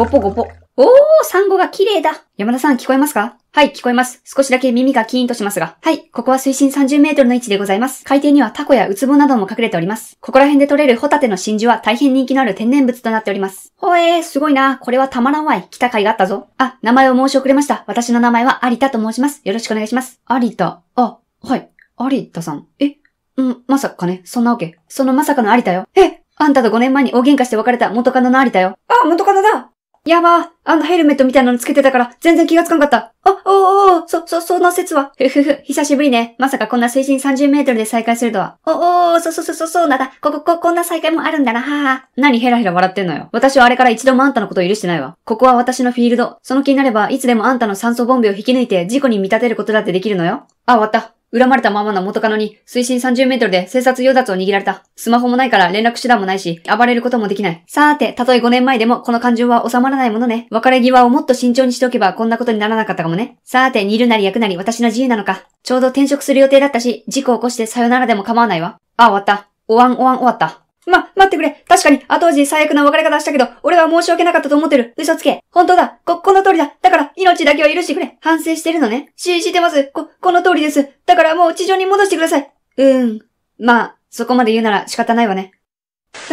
ごぽごぽ。おー、産後が綺麗だ。山田さん聞こえますかはい、聞こえます。少しだけ耳がキーンとしますが。はい、ここは水深30メートルの位置でございます。海底にはタコやウツボなども隠れております。ここら辺で取れるホタテの真珠は大変人気のある天然物となっております。ほえー、すごいな。これはたまらんわい。来た甲斐があったぞ。あ、名前を申し遅れました。私の名前は有田と申します。よろしくお願いします。有田。あ、はい。有田さん。え、うん、まさかね。そんなわけ。そのまさかの有田よ。え、あんたと5年前に大喧嘩して別れた元カノの有田よ。あ、元カノだやばあのヘルメットみたいなのつけてたから、全然気がつかんかった。あ、おおおそ、そ、その説は。ふふふ、久しぶりね。まさかこんな水深30メートルで再会するとは。おおおそ、そ、そ、そ、そうなんだ。こ、こ、こ、こんな再会もあるんだな、はは。何ヘラヘラ笑ってんのよ。私はあれから一度もあんたのことを許してないわ。ここは私のフィールド。その気になれば、いつでもあんたの酸素ボンベを引き抜いて事故に見立てることだってできるのよ。あ、終わった。恨まれたままの元カノに水深30メートルで生殺与奪を握られた。スマホもないから連絡手段もないし、暴れることもできない。さーて、たとえ5年前でもこの感情は収まらないものね。別れ際をもっと慎重にしておけばこんなことにならなかったかもね。さーて、煮るなり焼くなり私の自由なのか。ちょうど転職する予定だったし、事故を起こしてさよならでも構わないわ。あ、終わった。おわんおわん終わった。ま、待ってくれ。確かに、後味最悪な別れ方したけど、俺は申し訳なかったと思ってる。嘘つけ。本当だ。こ、この通りだ。だから、命だけは許してくれ。反省してるのね。し、してます。こ、この通りです。だからもう地上に戻してください。うーん。まあ、そこまで言うなら仕方ないわね。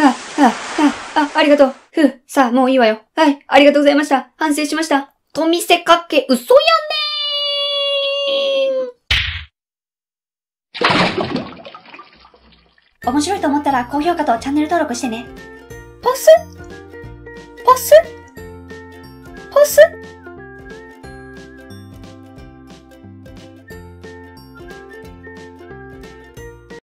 あ、あ、あ、あ、ありがとう。ふう、さあ、もういいわよ。はい、ありがとうございました。反省しました。と見せかけ、嘘やん面白いと思ったら高評価とチャンネル登録してね。ポスポス